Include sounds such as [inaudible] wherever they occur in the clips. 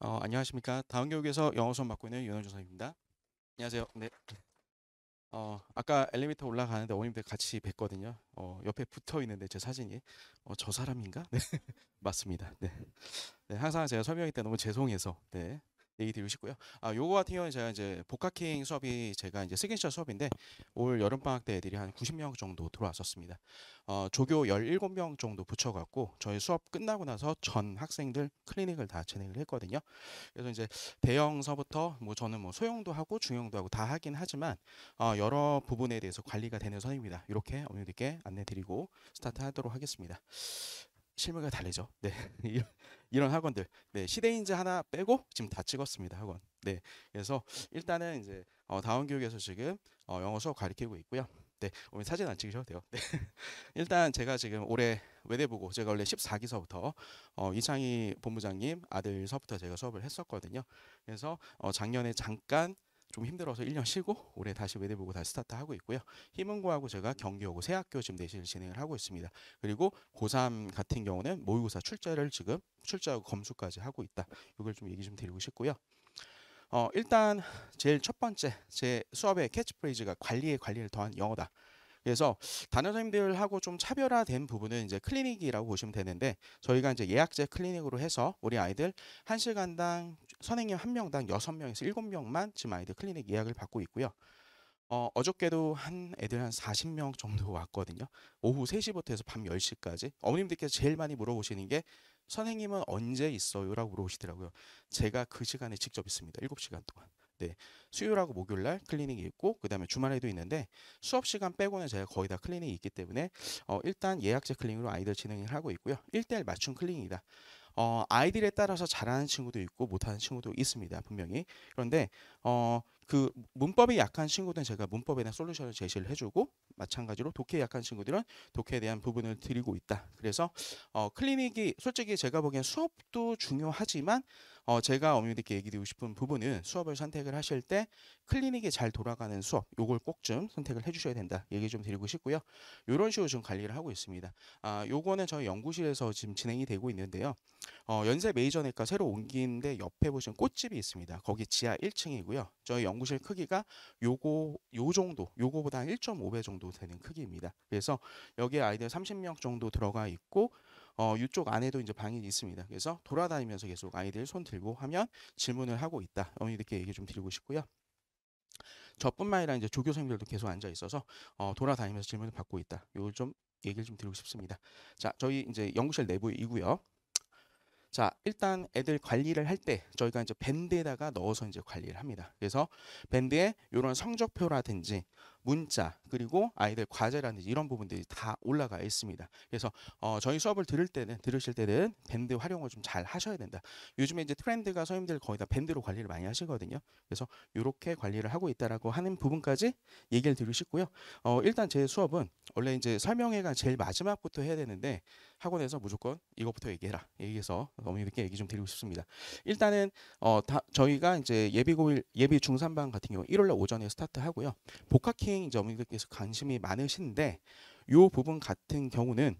어, 안녕하십니까. 다음 교육에서 영어 수업 맡고 있는 윤원준 선생입니다. 안녕하세요. 네. 어, 아까 엘리베이터 올라가는데 어머님들 같이 뵀거든요. 어, 옆에 붙어 있는데 제 사진이 어, 저 사람인가? [laughs] 네. 맞습니다. 네. 네. 항상 제가 설명할 때 너무 죄송해서 네. 얘기 드리고 싶고요. 아, 요거 같은 경우는 제가 이제 복학킹 수업이 제가 이제 시그니처 수업인데 올 여름 방학 때 애들이 한 90명 정도 들어왔었습니다. 어, 조교 17명 정도 붙여 갖고 저희 수업 끝나고 나서 전 학생들 클리닉을 다 진행을 했거든요. 그래서 이제 대형서부터 뭐 저는 뭐 소형도 하고 중형도 하고 다 하긴 하지만 어, 여러 부분에 대해서 관리가 되는 선입니다. 이렇게 어머님들께 안내 드리고 스타트 하도록 하겠습니다. 실물과 다르죠. 네. [laughs] 이런 학원들 네 시대인즈 하나 빼고 지금 다 찍었습니다 학원 네 그래서 일단은 이제 어, 다운 교육에서 지금 어, 영어 수업 가리키고 있고요 네 오늘 사진 안 찍으셔도 돼요 네 [laughs] 일단 제가 지금 올해 외대보고 제가 원래 14기서부터 어, 이창희 본부장님 아들서부터 제가 수업을 했었거든요 그래서 어, 작년에 잠깐 좀 힘들어서 1년 쉬고 올해 다시 외대보고 다시 스타트하고 있고요. 희문고하고 제가 경기하고 새학교 지금 내실 진행을 하고 있습니다. 그리고 고3 같은 경우는 모의고사 출제를 지금 출제하고 검수까지 하고 있다. 이걸 좀 얘기 좀 드리고 싶고요. 어, 일단 제일 첫 번째 제 수업의 캐치프레이즈가 관리에 관리를 더한 영어다. 그래서 단호사들하고좀 차별화된 부분은 이제 클리닉이라고 보시면 되는데 저희가 이제 예약제 클리닉으로 해서 우리 아이들 한 시간당 선생님 한 명당 여섯 명에서 일곱 명만 지금 아이들 클리닉 예약을 받고 있고요. 어, 어저께도 한 애들 한 40명 정도 음. 왔거든요. 오후 3시부터 해서 밤 10시까지. 어머님들께서 제일 많이 물어보시는 게 선생님은 언제 있어요? 라고 물어보시더라고요. 제가 그 시간에 직접 있습니다. 7시간 동안. 네, 수요일하고 목요일날 클리닉이 있고 그 다음에 주말에도 있는데 수업 시간 빼고는 제가 거의 다 클리닉이 있기 때문에 어, 일단 예약제 클리닉으로 아이들 진행을 하고 있고요. 일대일 맞춤 클리닉이다. 어, 아이들에 따라서 잘하는 친구도 있고 못하는 친구도 있습니다. 분명히. 그런데 어, 그 문법이 약한 친구들은 제가 문법에 대한 솔루션을 제시를 해주고 마찬가지로 독해 약한 친구들은 독해에 대한 부분을 드리고 있다. 그래서 어, 클리닉이 솔직히 제가 보기엔 수업도 중요하지만 어, 제가 어머님들께 얘기 드리고 싶은 부분은 수업을 선택을 하실 때 클리닉이 잘 돌아가는 수업 요걸 꼭 좀 선택을 해주셔야 된다 얘기 좀 드리고 싶고요. 이런 식으로 좀 관리를 하고 있습니다. 아, 요거는 저희 연구실에서 지금 진행이 되고 있는데요. 어, 연세 메이저내과 새로 옮긴데 옆에 보시면 꽃집이 있습니다. 거기 지하 1층이고요. 저희 연구실 크기가 요거 요 정도 요거보다 1.5배 정도 되는 크기입니다. 그래서 여기에 아이들 30명 정도 들어가 있고 어, 이쪽 안에도 이제 방이 있습니다. 그래서 돌아다니면서 계속 아이들 손 들고 하면 질문을 하고 있다. 어, 이렇게 얘기 좀 드리고 싶고요. 저뿐만 아니라 이제 조교생들도 계속 앉아 있어서 어, 돌아다니면서 질문을 받고 있다. 이걸좀 얘기를 좀 드리고 싶습니다. 자, 저희 이제 연구실 내부이고요. 자, 일단 애들 관리를 할 때 저희가 이제 밴드에다가 넣어서 이제 관리를 합니다. 그래서 밴드에 이런 성적표라든지 문자 그리고 아이들 과제라든지 이런 부분들이 다 올라가 있습니다. 그래서 어, 저희 수업을 들을 때는 들으실 때는 밴드 활용을 좀 잘 하셔야 된다. 요즘에 이제 트렌드가 선생님들 거의 다 밴드로 관리를 많이 하시거든요. 그래서 이렇게 관리를 하고 있다라고 하는 부분까지 얘기를 들으시고요. 어, 일단 제 수업은 원래 이제 설명회가 제일 마지막부터 해야 되는데 학원에서 무조건 이것부터 얘기해라 얘기해서 어머니들께 얘기 좀 드리고 싶습니다. 일단은 어, 다, 저희가 이제 예비 고일 예비 중3반 같은 경우 1월날 오전에 스타트하고요. 복학킹 학생 여러분들께서 관심이 많으신데 요 부분 같은 경우는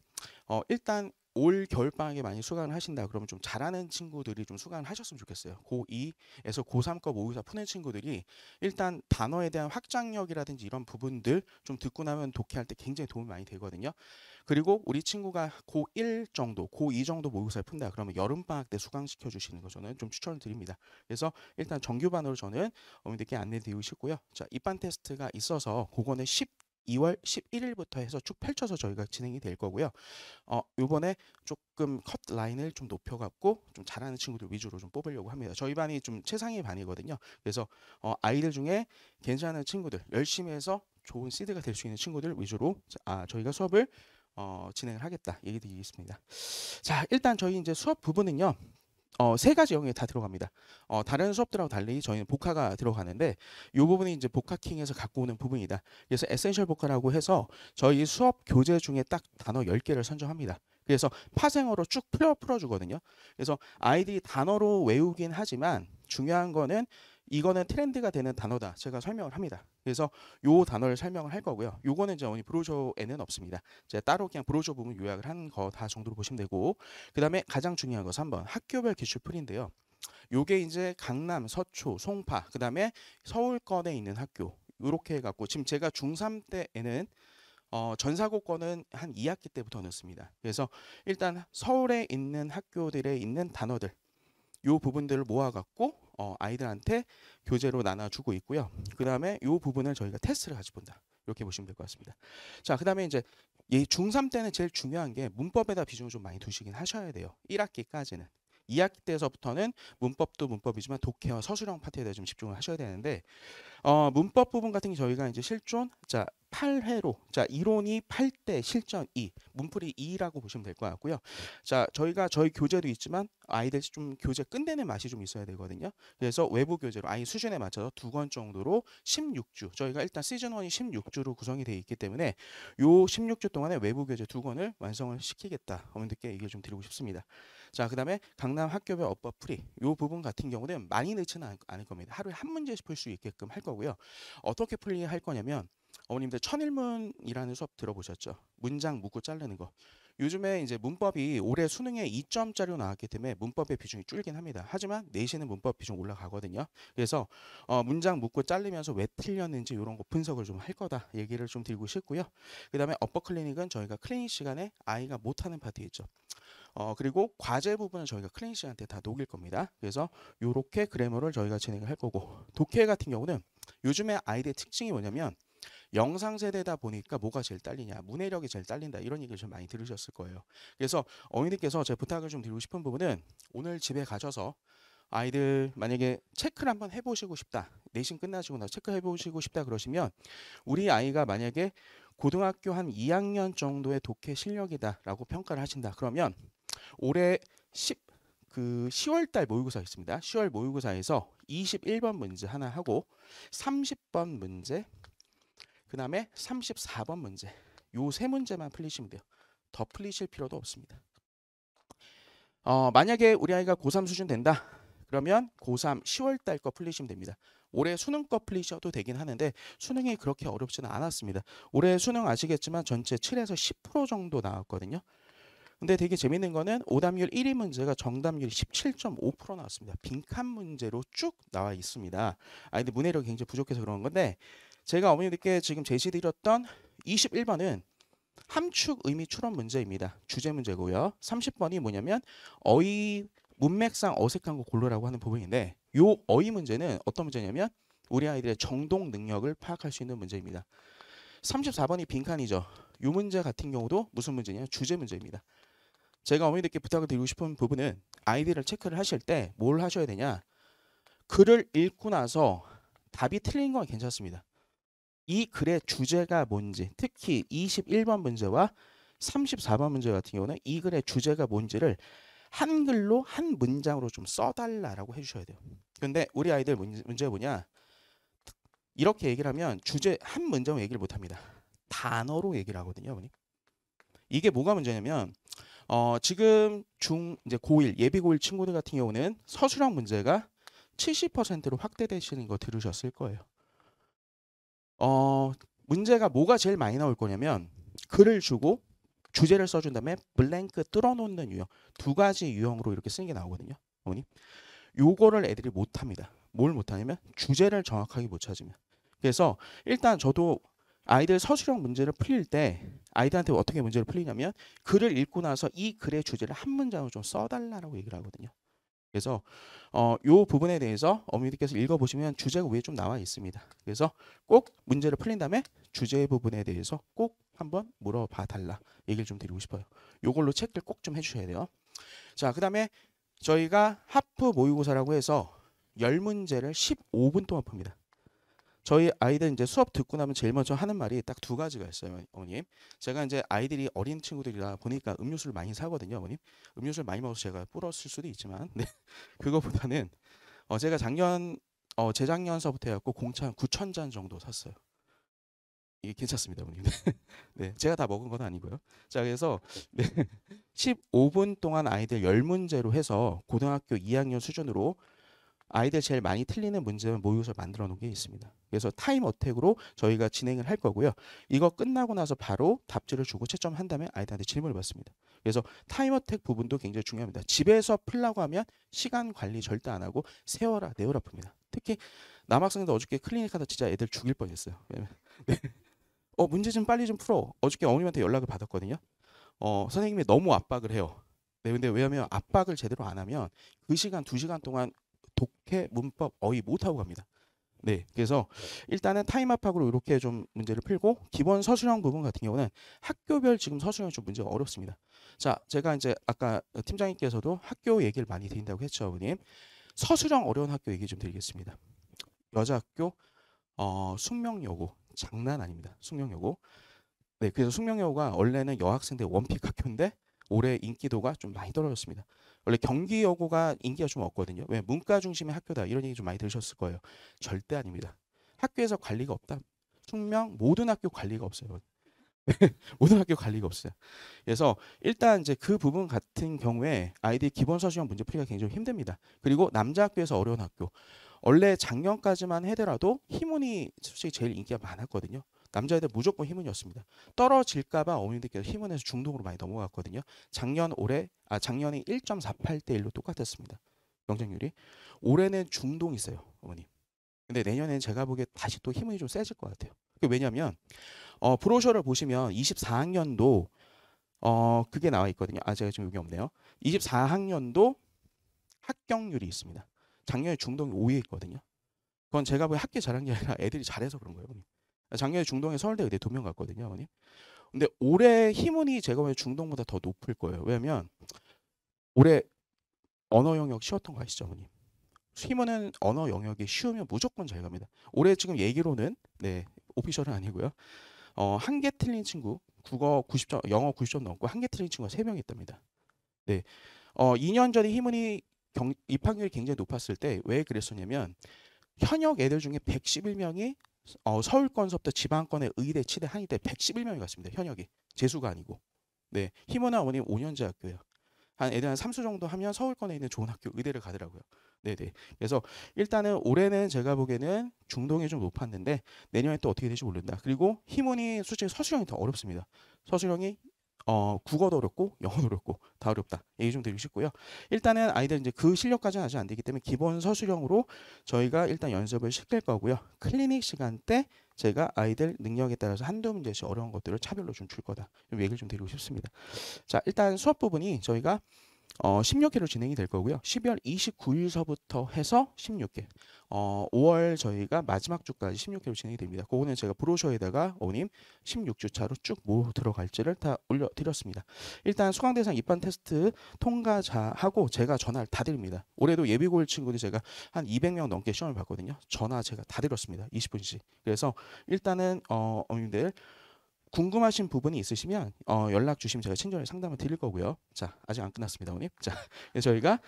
어, 일단 올 겨울방학에 많이 수강을 하신다 그러면 좀 잘하는 친구들이 좀 수강을 하셨으면 좋겠어요. 고2에서 고3급 모의사 푸는 친구들이 일단 단어에 대한 확장력이라든지 이런 부분들 좀 듣고 나면 독해할 때 굉장히 도움이 많이 되거든요. 그리고 우리 친구가 고1 정도, 고2 정도 모의사를 푼다 그러면 여름방학 때 수강시켜 주시는 거 저는 좀 추천을 드립니다. 그래서 일단 정규반으로 저는 어머님들께 안내 드리고 싶고요. 자, 입반 테스트가 있어서 그거는 10 2월 11일부터 해서 쭉 펼쳐서 저희가 진행이 될 거고요. 어, 요번에 조금 컷 라인을 좀 높여갖고 좀 잘하는 친구들 위주로 좀 뽑으려고 합니다. 저희 반이 좀 최상위 반이거든요. 그래서 어, 아이들 중에 괜찮은 친구들, 열심히 해서 좋은 시드가 될 수 있는 친구들 위주로 아, 저희가 수업을 어, 진행을 하겠다 얘기 드리겠습니다. 자, 일단 저희 이제 수업 부분은요. 어, 세 가지 영역이 다 들어갑니다. 어, 다른 수업들하고 달리 저희는 복화가 들어가는데 이 부분이 이제 복화킹에서 갖고 오는 부분이다. 그래서 에센셜 복화라고 해서 저희 수업 교재 중에 딱 단어 10개를 선정합니다. 그래서 파생어로 쭉 풀어 풀어주거든요. 그래서 아이들이 단어로 외우긴 하지만 중요한 거는 이거는 트렌드가 되는 단어다. 제가 설명을 합니다. 그래서 요 단어를 설명을 할 거고요. 요거는 이제 어머니 브로셔에는 없습니다. 제가 따로 그냥 브로셔 부분 요약을 한 거 다 정도로 보시면 되고 그 다음에 가장 중요한 것은 한번 학교별 기출 풀인데요. 요게 이제 강남, 서초, 송파, 그 다음에 서울권에 있는 학교 요렇게 해갖고 지금 제가 중3 때에는 어, 전사고권은 한 2학기 때부터 넣습니다. 그래서 일단 서울에 있는 학교들에 있는 단어들 요 부분들을 모아갖고 어, 아이들한테 교재로 나눠주고 있고요. 그 다음에 요 부분을 저희가 테스트를 같이 본다. 이렇게 보시면 될 것 같습니다. 자, 그 다음에 이제 이 중3 때는 제일 중요한 게 문법에다 비중을 좀 많이 두시긴 하셔야 돼요. 1학기까지는. 2학기 때서부터는 문법도 문법이지만 독해와 서술형 파트에 대해 좀 집중을 하셔야 되는데 어, 문법 부분 같은 게 저희가 이제 실존 자 8회로 자 이론이 8대 실전 2 문풀이 2라고 보시면 될 것 같고요. 자 저희가 저희 교재도 있지만 아이들 좀 교재 끝내는 맛이 좀 있어야 되거든요. 그래서 외부 교재로 아이 수준에 맞춰서 두 권 정도로 16주 저희가 일단 시즌 1이 16주로 구성이 되어 있기 때문에 요 16주 동안에 외부 교재 두 권을 완성을 시키겠다 어머님들께 얘기를 좀 드리고 싶습니다. 자, 그다음에 강남 학교별 업법 풀이 요 부분 같은 경우는 많이 넣지는 않을 겁니다. 하루에 한 문제씩 풀 수 있게끔 할 거고요. 어떻게 풀리할 거냐면 어머님들 천일문이라는 수업 들어보셨죠? 문장 묶고 자르는 거. 요즘에 이제 문법이 올해 수능에 2점짜리로 나왔기 때문에 문법의 비중이 줄긴 합니다. 하지만 내신은 문법 비중 올라가거든요. 그래서 어 문장 묶고 잘리면서 왜 틀렸는지 이런 거 분석을 좀 할 거다 얘기를 좀 드리고 싶고요. 그다음에 업버 클리닉은 저희가 클리닉 시간에 아이가 못하는 파트 있죠. 어, 그리고 과제 부분은 저희가 클린 씨한테 다 녹일 겁니다. 그래서 이렇게 그래머를 저희가 진행을 할 거고 독해 같은 경우는 요즘에 아이들의 특징이 뭐냐면 영상 세대다 보니까 뭐가 제일 딸리냐 문해력이 제일 딸린다 이런 얘기를 좀 많이 들으셨을 거예요 그래서 어머니께서 제 부탁을 좀 드리고 싶은 부분은 오늘 집에 가셔서 아이들 만약에 체크를 한번 해보시고 싶다 내신 끝나시고 나서 체크해보시고 싶다 그러시면 우리 아이가 만약에 고등학교 한 2학년 정도의 독해 실력이다라고 평가를 하신다 그러면 올해 10, 그 10월 달 모의고사 있습니다. 10월 모의고사에서 21번 문제 하나 하고 30번 문제 그다음에 34번 문제 요 세 문제만 풀리시면 돼요. 더 풀리실 필요도 없습니다. 어, 만약에 우리 아이가 고3 수준 된다. 그러면 고3 10월 달거 풀리시면 됩니다. 올해 수능 거 풀리셔도 되긴 하는데 수능이 그렇게 어렵지는 않았습니다. 올해 수능 아시겠지만 전체 7에서 10% 정도 나왔거든요. 근데 되게 재밌는 거는 오답률 1위 문제가 정답률이 17.5% 나왔습니다. 빈칸 문제로 쭉 나와 있습니다. 아 근데 문해력이 굉장히 부족해서 그런 건데 제가 어머님들께 지금 제시드렸던 21번은 함축 의미 추론 문제입니다. 주제 문제고요. 30번이 뭐냐면 어휘 문맥상 어색한 거골로라고 하는 부분인데 요 어휘 문제는 어떤 문제냐면 우리 아이들의 정동 능력을 파악할 수 있는 문제입니다. 34번이 빈칸이죠. 요 문제 같은 경우도 무슨 문제냐? 주제 문제입니다. 제가 어머니들께 부탁을 드리고 싶은 부분은 아이디를 체크를 하실 때 뭘 하셔야 되냐 글을 읽고 나서 답이 틀린 건 괜찮습니다. 이 글의 주제가 뭔지 특히 21번 문제와 34번 문제 같은 경우는 이 글의 주제가 뭔지를 한글로 한 문장으로 좀 써달라라고 해주셔야 돼요. 근데 우리 아이들 문제 뭐냐 이렇게 얘기를 하면 주제 한 문장 얘기를 못합니다. 단어로 얘기를 하거든요, 어머니. 이게 뭐가 문제냐면 어, 지금 중 이제 고1 예비 고1 친구들 같은 경우는 서술형 문제가 70%로 확대되시는 거 들으셨을 거예요. 어, 문제가 뭐가 제일 많이 나올 거냐면 글을 주고 주제를 써준 다음에 블랭크 뚫어놓는 유형 두 가지 유형으로 이렇게 쓰는 게 나오거든요. 어머님, 요거를 애들이 못합니다. 뭘 못하냐면 주제를 정확하게 못 찾으면. 그래서 일단 저도 아이들 서술형 문제를 풀릴 때 아이들한테 어떻게 문제를 풀리냐면 글을 읽고 나서 이 글의 주제를 한 문장으로 좀 써달라고 라 얘기를 하거든요. 그래서 어, 요 부분에 대해서 어머니들께서 읽어보시면 주제가 위에 좀 나와 있습니다. 그래서 꼭 문제를 풀린 다음에 주제 부분에 대해서 꼭 한번 물어봐 달라 얘기를 좀 드리고 싶어요. 요걸로 체크를 꼭 좀 해주셔야 돼요. 자, 그 다음에 저희가 하프 모의고사라고 해서 열문제를 15분 동안 풉니다. 저희 아이들 이제 수업 듣고 나면 제일 먼저 하는 말이 딱 두 가지가 있어요, 어머님. 제가 이제 아이들이 어린 친구들이라 보니까 음료수를 많이 사거든요, 어머님. 음료수를 많이 먹어서 제가 불었을 수도 있지만, [laughs] 네. 그거보다는 어, 제가 작년, 어, 재작년서부터 해갖고 공차 한 9천 잔 정도 샀어요. 이게 괜찮습니다, 어머님. [laughs] 네, 제가 다 먹은 건 아니고요. 자, 그래서 네, 15분 [laughs] 동안 아이들 열문제로 해서 고등학교 2학년 수준으로 아이들 제일 많이 틀리는 문제는 모의고사를 만들어 놓은 게 있습니다. 그래서 타임 어택으로 저희가 진행을 할 거고요. 이거 끝나고 나서 바로 답지를 주고 채점한 다음에 아이들한테 질문을 받습니다. 그래서 타임 어택 부분도 굉장히 중요합니다. 집에서 풀라고 하면 시간 관리 절대 안 하고 세워라 내어라 풉니다. 특히 남학생도 어저께 클리닉 하다 진짜 애들 죽일 뻔했어요. 네. 어 문제 좀 빨리 좀 풀어. 어저께 어머님한테 연락을 받았거든요. 어 선생님이 너무 압박을 해요. 네, 근데 왜냐하면 압박을 제대로 안 하면 그 시간 두 시간 동안 독해, 문법, 어휘 못하고 갑니다. 네, 그래서 일단은 타임아학으로 이렇게 좀 문제를 풀고 기본 서술형 부분 같은 경우는 학교별 지금 서술형 좀 문제가 어렵습니다. 자, 제가 이제 아까 팀장님께서도 학교 얘기를 많이 드린다고 했죠, 어머님. 서술형 어려운 학교 얘기 좀 드리겠습니다. 여자학교, 어, 숙명여고, 장난 아닙니다. 숙명여고. 네, 그래서 숙명여고가 원래는 여학생들 원픽 학교인데 올해 인기도가 좀 많이 떨어졌습니다. 원래 경기여고가 인기가 좀 없거든요. 왜 문과 중심의 학교다 이런 얘기 좀 많이 들으셨을 거예요. 절대 아닙니다. 학교에서 관리가 없다. 숙명 모든 학교 관리가 없어요. [laughs] 모든 학교 관리가 없어요. 그래서 일단 이제 그 부분 같은 경우에 아이들이 기본 서술형 문제풀이가 굉장히 힘듭니다. 그리고 남자 학교에서 어려운 학교. 원래 작년까지만 해더라도 희문이 솔직히 제일 인기가 많았거든요. 남자애들 무조건 힘은이었습니다. 떨어질까봐 어머님들께서 힘은에서 중독으로 많이 넘어갔거든요. 작년 올해 아 작년에 1.48대 1로 똑같았습니다. 경쟁률이 올해는 중동이 있어요, 어머님. 근데 내년에는 제가 보기에 다시 또 힘은이 좀 세질 것 같아요. 왜냐하면 어, 브로셔를 보시면 24학년도 어 그게 나와 있거든요. 아 제가 지금 여기 없네요. 24학년도 합격률이 있습니다. 작년에 중동이 5위에 있거든요. 그건 제가 보기에 학교 잘한 게 아니라 애들이 잘해서 그런 거예요. 작년에 중동에 서울대 의대 두명 갔거든요, 어머니. 근데 올해 희문이 제가 보기엔 중동보다 더 높을 거예요. 왜냐면 올해 언어 영역 쉬웠던 거 아시죠, 어머님? 희문은 언어 영역이 쉬우면 무조건 잘 갑니다. 올해 지금 얘기로는 네 오피셜은 아니고요. 어, 한 개 틀린 친구 국어 90점, 영어 90점 넘고 한 개 틀린 친구가 세명 있답니다. 네, 어, 2년 전에 희문이 경, 입학률이 굉장히 높았을 때 왜 그랬었냐면 현역 애들 중에 111명이 어, 서울권수업터 지방권의 의대, 치대, 한의대 111명이 갔습니다. 현역이 재수가 아니고. 네, 희모나어머님 5년제 학교예요. 한 애들 한 3수 정도 하면 서울권에 있는 좋은 학교 의대를 가더라고요. 네네. 그래서 일단은 올해는 제가 보기에는 중동이 좀 높았는데 내년에 또 어떻게 될지 모른다. 그리고 희모니 솔직히 서술형이 더 어렵습니다. 서술형이 어, 국어도 어렵고 영어도 어렵고 다 어렵다. 얘기 좀 드리고 싶고요. 일단은 아이들 이제 그 실력까지는 아직 안 되기 때문에 기본 서술형으로 저희가 일단 연습을 시킬 거고요. 클리닉 시간 때 제가 아이들 능력에 따라서 한두 문제씩 어려운 것들을 차별로 좀 줄 거다. 좀 얘기를 좀 드리고 싶습니다. 자, 일단 수업 부분이 저희가 어, 16회로 진행이 될 거고요. 12월 29일서부터 해서 16회, 어, 5월 저희가 마지막 주까지 16회로 진행이 됩니다. 그거는 제가 브로셔에다가 오님 16주차로 쭉 뭐 들어갈지를 다 올려드렸습니다. 일단 수강대상 입반 테스트 통과자하고 제가 전화를 다 드립니다. 올해도 예비고일 친구들 이 제가 한 200명 넘게 시험을 봤거든요. 전화 제가 다 드렸습니다. 20분씩. 그래서 일단은 어, 어머님들 궁금하신 부분이 있으시면 어, 연락 주시면 제가 친절히 상담을 드릴 거고요. 자, 아직 안 끝났습니다, 어머님. 자, 저희가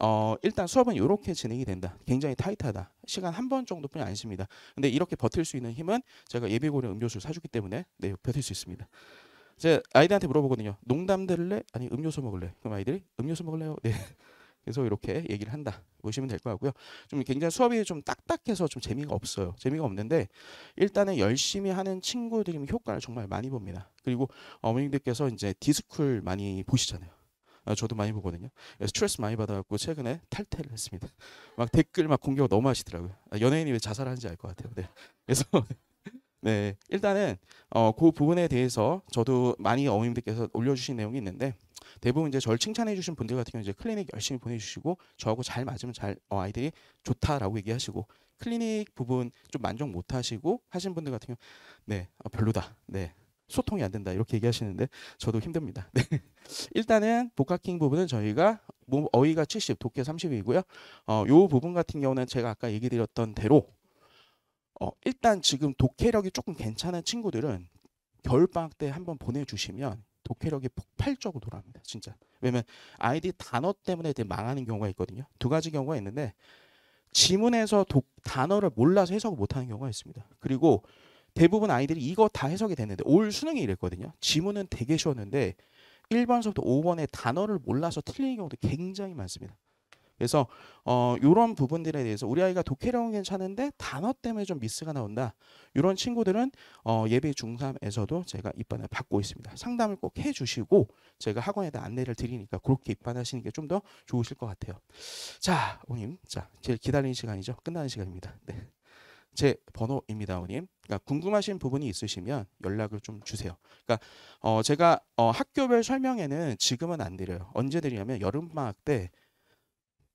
어, 일단 수업은 이렇게 진행이 된다. 굉장히 타이트하다. 시간 한 번 정도뿐이 아니십니다. 근데 이렇게 버틸 수 있는 힘은 제가 예비고려 음료수를 사주기 때문에 네, 버틸 수 있습니다. 이제 아이들한테 물어보거든요. 농담 들래? 아니 음료수 먹을래? 그럼 아이들이 음료수 먹을래요? 네. 그래서 이렇게 얘기를 한다 보시면 될 것 같고요. 좀 굉장히 수업이 좀 딱딱해서 좀 재미가 없어요. 재미가 없는데 일단은 열심히 하는 친구들이 효과를 정말 많이 봅니다. 그리고 어머님들께서 이제 디스쿨 많이 보시잖아요. 어, 저도 많이 보거든요. 스트레스 많이 받아갖고 최근에 탈퇴를 했습니다. 막 댓글 막 공격 너무 하시더라고요. 아, 연예인이 왜 자살하는지 알 것 같아요. 네. 그래서 [laughs] 네, 일단은 어, 그 부분에 대해서 저도 많이 어머님들께서 올려주신 내용이 있는데 대부분 이제 저를 칭찬해주신 분들 같은 경우 이제 클리닉 열심히 보내주시고 저하고 잘 맞으면 잘 어, 아이들이 좋다라고 얘기하시고 클리닉 부분 좀 만족 못하시고 하신 분들 같은 경우 네 어, 별로다 네 소통이 안 된다 이렇게 얘기하시는데 저도 힘듭니다. 네. [laughs] 일단은 복합킹 부분은 저희가 뭐 어휘가 70, 도끼 30이고요. 어, 요 부분 같은 경우는 제가 아까 얘기 드렸던 대로 어, 일단 지금 독해력이 조금 괜찮은 친구들은 겨울방학 때 한번 보내주시면 독해력이 폭발적으로 돌아옵니다. 진짜. 왜냐면 아이디 단어 때문에 되게 망하는 경우가 있거든요. 두 가지 경우가 있는데 지문에서 독, 단어를 몰라서 해석을 못하는 경우가 있습니다. 그리고 대부분 아이들이 이거 다 해석이 됐는데 올 수능이 이랬거든요. 지문은 되게 쉬웠는데 1번서부터 5번의 단어를 몰라서 틀리는 경우도 굉장히 많습니다. 그래서 어 요런 부분들에 대해서 우리 아이가 독해력은 괜찮은데 단어 때문에 좀 미스가 나온다. 이런 친구들은 어 예비 중3에서도 제가 입반을 받고 있습니다. 상담을 꼭 해 주시고 제가 학원에다 안내를 드리니까 그렇게 입반하시는 게 좀 더 좋으실 것 같아요. 자, 오님. 자, 제일 기다리는 시간이죠. 끝나는 시간입니다. 네. 제 번호입니다, 어님. 그러니까 궁금하신 부분이 있으시면 연락을 좀 주세요. 그러니까 어 제가 어 학교별 설명에는 지금은 안 드려요. 언제 드리냐면 여름 방학 때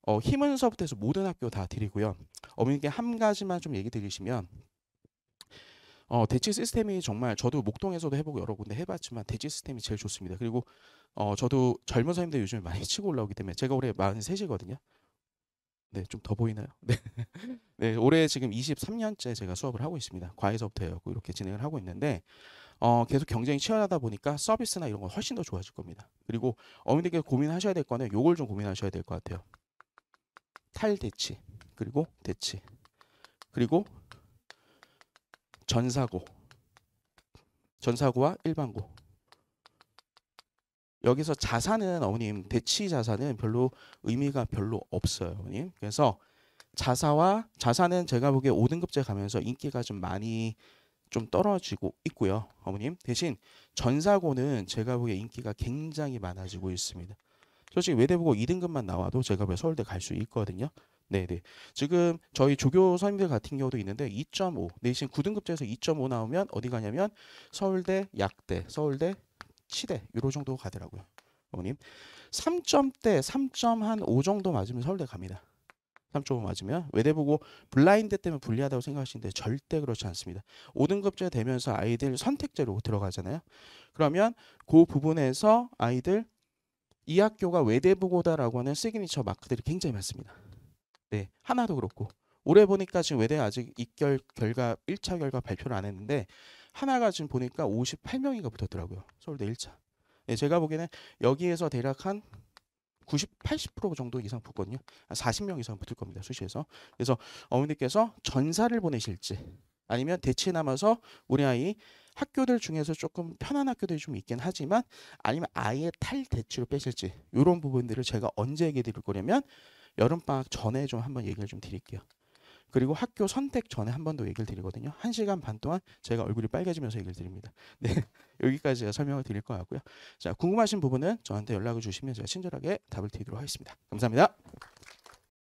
어, 힘은서부터 해서 모든 학교 다 드리고요. 어머님께한 가지만 좀 얘기 드리시면 어, 대치 시스템이 정말 저도 목동에서도 해보고 여러 군데 해봤지만 대치 시스템이 제일 좋습니다. 그리고 어, 저도 젊은 선생님들 요즘에 많이 [laughs] 치고 올라오기 때문에 제가 올해 43이거든요. 네, 좀 더 보이나요? [laughs] 네. 네, 올해 지금 23년째 제가 수업을 하고 있습니다. 과외서부터 해고 이렇게 진행을 하고 있는데 어, 계속 경쟁이 치열하다 보니까 서비스나 이런 건 훨씬 더 좋아질 겁니다. 그리고 어머님들께 고민하셔야 될 거는 요걸 좀 고민하셔야 될 것 같아요. 탈대치 그리고 대치 그리고 전사고 전사고와 일반고 여기서 자산은 어머님 대치 자산은 별로 의미가 별로 없어요 어머님 그래서 자사와 자산은 제가 보기에 5등급제 가면서 인기가 좀 많이 좀 떨어지고 있고요 어머님 대신 전사고는 제가 보기에 인기가 굉장히 많아지고 있습니다 솔직히 외대 보고 2등급만 나와도 제가 왜 서울대 갈 수 있거든요. 네네. 지금 저희 조교 선임들 같은 경우도 있는데 2.5 내신 9등급제에서 2.5 나오면 어디 가냐면 서울대, 약대, 서울대, 치대 이런 정도 가더라고요. 어머님 3점대 3.5 정도 맞으면 서울대 갑니다. 3.5 맞으면 외대 보고 블라인드 때문에 불리하다고 생각하시는데 절대 그렇지 않습니다. 5등급제 되면서 아이들 선택제로 들어가잖아요. 그러면 그 부분에서 아이들 이 학교가 외대부고다라고 하는 시그니처 마크들이 굉장히 많습니다. 네, 하나도 그렇고 올해 보니까 지금 외대 아직 입결 결과 1차 결과 발표를 안 했는데 하나가 지금 보니까 58명이가 붙었더라고요. 서울대 1차. 네, 제가 보기에는 여기에서 대략 한 90, 80% 정도 이상 붙거든요. 40명 이상 붙을 겁니다. 수시에서. 그래서 어머니께서 전사를 보내실지 아니면 대체 남아서 우리 아이 학교들 중에서 조금 편한 학교들이 좀 있긴 하지만 아니면 아예 탈대출을 빼실지 이런 부분들을 제가 언제 얘기 드릴 거냐면 여름방학 전에 좀 한번 얘기를 좀 드릴게요. 그리고 학교 선택 전에 한번 더 얘기를 드리거든요. 한 시간 반 동안 제가 얼굴이 빨개지면서 얘기를 드립니다. [laughs] 네, 여기까지 제가 설명을 드릴 것 같고요. 자, 궁금하신 부분은 저한테 연락을 주시면 제가 친절하게 답을 드리도록 하겠습니다. 감사합니다.